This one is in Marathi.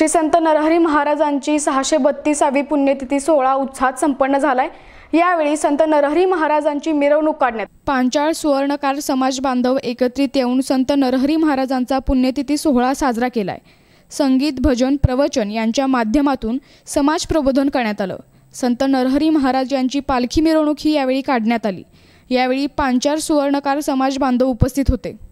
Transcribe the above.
श्री संत नरहरी महाराजांची सहाशे बत्तीसावी पुण्यतिथी सोहळा उत्साहात संपन्न झालाय यावेळी संत नरहरी महाराजांची मिरवणूक काढण्यात पांचाळ सुवर्णकार समाज बांधव एकत्रित येऊन संत नरहरी महाराजांचा पुण्यतिथी सोहळा साजरा केलाय संगीत भजन प्रवचन यांच्या माध्यमातून समाज प्रबोधन करण्यात आलं संत नरहरी महाराज यांची पालखी मिरवणूक ही यावेळी काढण्यात आली यावेळी पांचाळ सुवर्णकार समाज बांधव उपस्थित होते